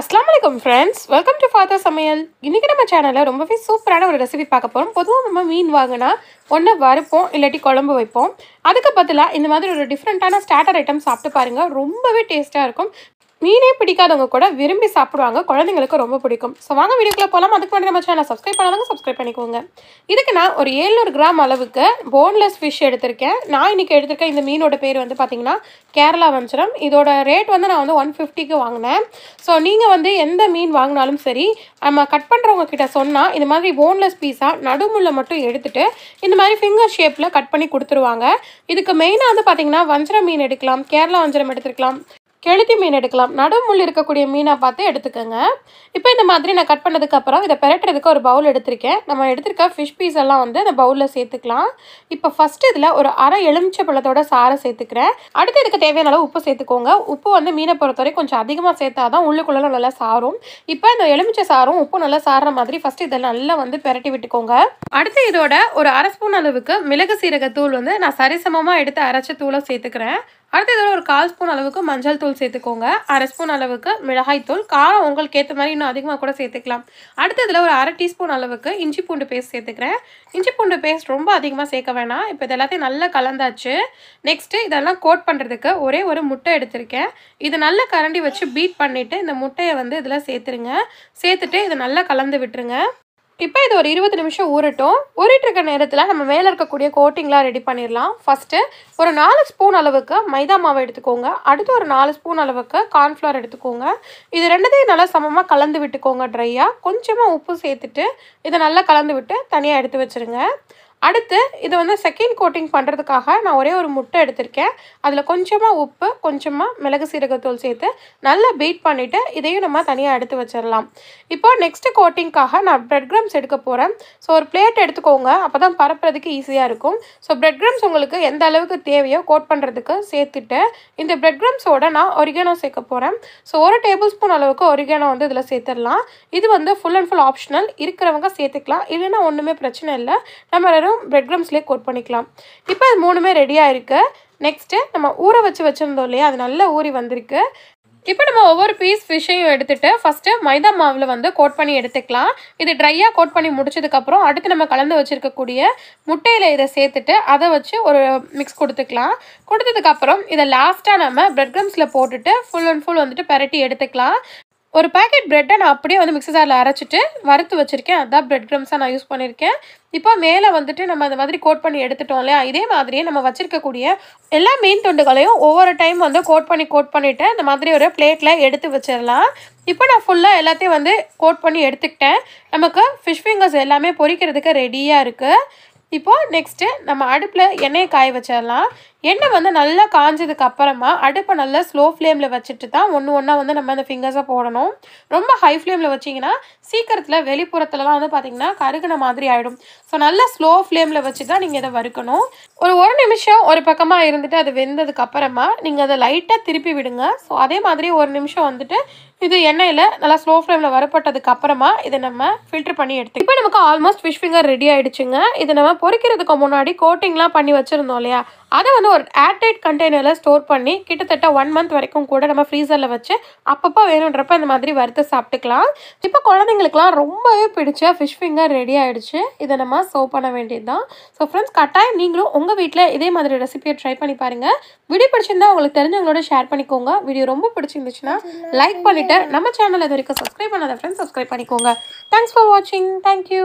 அஸ்லாம் வலைக்கம் friends welcome to father சமையல் இன்றைக்கி நம்ம சேனலில் ரொம்பவே சூப்பரான ஒரு ரெசிபி பார்க்க போகிறோம் பொதுவாக நம்ம மீன் வாங்கினா ஒன்று வறுப்போம் இல்லாட்டி குழம்பு வைப்போம் அதுக்கு பதிலாக இந்த மாதிரி ஒரு டிஃப்ரெண்ட்டான ஸ்டார்டர் ஐட்டம் சாப்பிட்டு பாருங்கள் ரொம்பவே டேஸ்ட்டாக இருக்கும் மீனே பிடிக்காதவங்க கூட விரும்பி சாப்பிடுவாங்க குழந்தைங்களுக்கு ரொம்ப பிடிக்கும் ஸோ வாங்க வீடியோக்குள்ளே போகலாம் அதுக்கு முன்னாடி நம்ம சேனல் சப்ஸ்கிரைப் பண்ணாதவங்க சப்ஸ்கிரைப் பண்ணிக்கோங்க இதுக்கு நான் ஒரு ஏழுநூறு கிராம் அளவுக்கு போன்லெஸ் ஃபிஷ் எடுத்திருக்கேன் நான் இன்றைக்கி எடுத்திருக்கேன் இந்த மீனோட பேர் வந்து பார்த்திங்கன்னா கேரளா வஞ்சரம் இதோட ரேட் வந்து நான் வந்து ஒன் ஃபிஃப்டிக்கு வாங்கினேன் ஸோ நீங்கள் வந்து எந்த மீன் வாங்கினாலும் சரி நம்ம கட் பண்ணுறவங்க கிட்ட சொன்னால் இந்த மாதிரி போன்லெஸ் பீஸாக நடுமுள்ள மட்டும் எடுத்துகிட்டு இந்த மாதிரி ஃபிங்கர் ஷேப்பில் கட் பண்ணி கொடுத்துருவாங்க இதுக்கு மெயினாக வந்து பார்த்திங்கன்னா வஞ்சரம் மீன் எடுக்கலாம் கேரளா வஞ்சரம் எடுத்துருக்கலாம் கெளுத்தி மீன் எடுக்கலாம் நடுமுள் இருக்கக்கூடிய மீனாக பார்த்து எடுத்துக்கோங்க இப்போ இந்த மாதிரி நான் கட் பண்ணதுக்கப்புறம் இதை பெரட்டுறதுக்கு ஒரு பவுல் எடுத்திருக்கேன் நம்ம எடுத்திருக்க ஃபிஷ் பீஸ் எல்லாம் வந்து அந்த பவுலில் சேர்த்துக்கலாம் இப்போ ஃபஸ்ட்டு இதில் ஒரு அரை எலுமிச்சை பழத்தோட சாரை சேர்த்துக்கிறேன் அடுத்து இதுக்கு தேவையான அளவு உப்பு சேர்த்துக்கோங்க உப்பு வந்து மீனை பொறுத்தவரை கொஞ்சம் அதிகமாக சேர்த்தா தான் உள்ளுக்குள்ளே நல்லா சாரும் இப்போ இந்த எலுமிச்சை சாரும் உப்பு நல்லா சாடுற மாதிரி ஃபஸ்ட்டு இதில் நல்லா வந்து பெரட்டி விட்டுக்கோங்க அடுத்து இதோட ஒரு அரை ஸ்பூன் அளவுக்கு மிளகு தூள் வந்து நான் சரிசமமாக எடுத்து அரைச்ச தூளை சேர்த்துக்கிறேன் அடுத்து இதில் ஒரு கால் ஸ்பூன் அளவுக்கு மஞ்சள் தூள் சேர்த்துக்கோங்க அரை ஸ்பூன் அளவுக்கு மிளகாய் தூள் காரம் உங்களுக்கு ஏற்ற மாதிரி இன்னும் அதிகமாக கூட சேர்த்துக்கலாம் அடுத்து இதில் ஒரு அரை டீஸ்பூன் அளவுக்கு இஞ்சி பூண்டு பேஸ்ட் சேர்த்துக்கிறேன் இஞ்சி பூண்டு பேஸ்ட் ரொம்ப அதிகமாக சேர்க்க வேணாம் இப்போ இது எல்லாத்தையும் நல்லா கலந்தாச்சு நெக்ஸ்ட்டு இதெல்லாம் கோட் பண்ணுறதுக்கு ஒரே ஒரு முட்டை எடுத்திருக்கேன் இது நல்லா கரண்டி வச்சு பீட் பண்ணிவிட்டு இந்த முட்டையை வந்து இதில் சேர்த்துருங்க சேர்த்துட்டு இதை நல்லா கலந்து விட்டுருங்க இப்போ இது ஒரு இருபது நிமிஷம் ஊறட்டும் ஊறிட்டுருக்க நேரத்தில் நம்ம மேலே இருக்கக்கூடிய கோட்டிங்லாம் ரெடி பண்ணிடலாம் ஃபஸ்ட்டு ஒரு நாலு ஸ்பூன் அளவுக்கு மைதா மாவு எடுத்துக்கோங்க அடுத்து ஒரு நாலு ஸ்பூன் அளவுக்கு கார்ன்ஃப்ளவர் எடுத்துக்கோங்க இது ரெண்டுத்தையும் நல்லா சமமாக கலந்து விட்டுக்கோங்க ட்ரையாக கொஞ்சமாக உப்பு சேர்த்துட்டு இதை நல்லா கலந்து விட்டு தனியாக எடுத்து வச்சுருங்க அடுத்து இதை வந்து செகண்ட் கோட்டிங் பண்ணுறதுக்காக நான் ஒரே ஒரு முட்டை எடுத்திருக்கேன் அதில் கொஞ்சமாக உப்பு கொஞ்சமாக மிளகு சீரகத்தூள் சேர்த்து நல்லா பீட் பண்ணிவிட்டு இதையும் நம்ம தனியாக எடுத்து வச்சிடலாம் இப்போ நெக்ஸ்ட் கோட்டிங்க்காக நான் ப்ரெட் க்ரம்ஸ் எடுக்க போகிறேன் ஸோ ஒரு பிளேட் எடுத்துக்கோங்க அப்போ தான் பரப்புறதுக்கு ஈஸியாக இருக்கும் ஸோ ப்ரெட் க்ரம்ஸ் உங்களுக்கு எந்த அளவுக்கு தேவையோ கோட் பண்ணுறதுக்கு சேர்த்துட்டு இந்த ப்ரெட் க்ரம்ஸோட நான் ஒரிகேனோ சேர்க்க போகிறேன் ஸோ ஒரு டேபிள் ஸ்பூன் அளவுக்கு ஒரிகேனோ வந்து இதில் சேர்த்துடலாம் இது வந்து ஃபுல் அண்ட் ஃபுல் ஆப்ஷனல் இருக்கிறவங்க சேர்த்துக்கலாம் இல்லைன்னா ஒன்றுமே பிரச்சனை இல்லை நம்ம வெறும் பிரெட் க்ரம்ஸ்லேயே கோட் பண்ணிக்கலாம் இப்போ அது மூணுமே ரெடியாக இருக்குது நெக்ஸ்ட்டு நம்ம ஊற வச்சு வச்சுருந்தோம் இல்லையா அது நல்லா ஊறி வந்திருக்கு இப்போ நம்ம ஒவ்வொரு பீஸ் ஃபிஷ்ஷையும் எடுத்துகிட்டு ஃபஸ்ட்டு மைதா மாவில் வந்து கோட் பண்ணி எடுத்துக்கலாம் இது ட்ரையாக கோட் பண்ணி முடிச்சதுக்கப்புறம் அடுத்து நம்ம கலந்து வச்சுருக்கக்கூடிய முட்டையில் இதை சேர்த்துட்டு அதை வச்சு ஒரு மிக்ஸ் கொடுத்துக்கலாம் கொடுத்ததுக்கப்புறம் இதை லாஸ்ட்டாக நம்ம பிரெட் க்ரம்ஸில் போட்டுட்டு ஃபுல் அண்ட் ஃபுல் வந்துட்டு பெரட்டி எடுத்துக்கலாம் ஒரு பேக்கெட் ப்ரெட்டை நான் அப்படியே வந்து மிக்ஸி ஜாரில் அரைச்சிட்டு வறுத்து வச்சுருக்கேன் அதான் ப்ரெட் க்ரம்ஸாக நான் யூஸ் பண்ணியிருக்கேன் இப்போ மேலே வந்துட்டு நம்ம அந்த மாதிரி கோட் பண்ணி எடுத்துட்டோம் இல்லையா இதே மாதிரியே நம்ம வச்சுருக்கக்கூடிய எல்லா மீன் துண்டுகளையும் ஒவ்வொரு டைம் வந்து கோட் பண்ணி கோட் பண்ணிவிட்டு இந்த மாதிரி ஒரு பிளேட்டில் எடுத்து வச்சிடலாம் இப்போ நான் ஃபுல்லாக எல்லாத்தையும் வந்து கோட் பண்ணி எடுத்துக்கிட்டேன் நமக்கு ஃபிஷ் ஃபிங்கர்ஸ் எல்லாமே பொரிக்கிறதுக்கு ரெடியாக இருக்குது இப்போது நெக்ஸ்ட்டு நம்ம அடுப்பில் எண்ணெயை காய வச்சிடலாம் எண்ணெய் வந்து நல்லா காஞ்சதுக்கு அப்புறமா அடுப்பை நல்லா ஸ்லோ ஃப்ளேமில் வச்சுட்டு தான் ஒன்று ஒன்றா வந்து நம்ம அந்த ஃபிங்கர்ஸை போடணும் ரொம்ப ஹை ஃப்ளேமில் வச்சிங்கன்னா சீக்கிரத்தில் வெளிப்புறத்துலலாம் வந்து பார்த்திங்கன்னா கருகின மாதிரி ஆகிடும் ஸோ நல்லா ஸ்லோ ஃப்ளேமில் வச்சு தான் நீங்கள் இதை வறுக்கணும் ஒரு ஒரு நிமிஷம் ஒரு பக்கமாக இருந்துட்டு அது வெந்ததுக்கு அப்புறமா நீங்கள் அதை லைட்டாக திருப்பி விடுங்க ஸோ அதே மாதிரி ஒரு நிமிஷம் வந்துட்டு இது எண்ணெயில் நல்லா ஸ்லோ ஃப்ளேமில் வரப்பட்டதுக்கு அப்புறமா இதை நம்ம ஃபில்டர் பண்ணி எடுத்து இப்போ நமக்கு ஆல்மோஸ்ட் ஃபிஷ் ஃபிங்கர் ரெடி ஆகிடுச்சுங்க இது நம்ம பொறிக்கிறதுக்கு முன்னாடி கோட்டிங்லாம் பண்ணி வச்சுருந்தோம் இல்லையா அதை வந்து ஒரு ஏர்டைட் கண்டெய்னரில் ஸ்டோர் பண்ணி கிட்டத்தட்ட ஒன் மந்த் வரைக்கும் கூட நம்ம ஃப்ரீசரில் வச்சு அப்பப்போ வேணுன்றப்ப இந்த மாதிரி வறுத்து சாப்பிட்டுக்கலாம் இப்போ குழந்தைங்களுக்குலாம் ரொம்பவே பிடிச்ச ஃபிஷ் ஃபிங்கர் ரெடி ஆகிடுச்சு இதை நம்ம சோ பண்ண வேண்டியது தான் ஸோ ஃப்ரெண்ட்ஸ் கட்டாயம் நீங்களும் உங்கள் வீட்டில் இதே மாதிரி ரெசிபியை ட்ரை பண்ணி பாருங்கள் வீடியோ பிடிச்சிருந்தா உங்களுக்கு தெரிஞ்சவங்களோட ஷேர் பண்ணிக்கோங்க வீடியோ ரொம்ப பிடிச்சிருந்துச்சுன்னா லைக் பண்ணிவிட்டு நம்ம சேனல் இது வரைக்கும் சப்ஸ்கிரைப் பண்ணாத ஃப்ரெண்ட்ஸ் சப்ஸ்கிரைப் பண்ணிக்கோங்க தேங்க்ஸ் ஃபார் வாட்சிங் தேங்க்யூ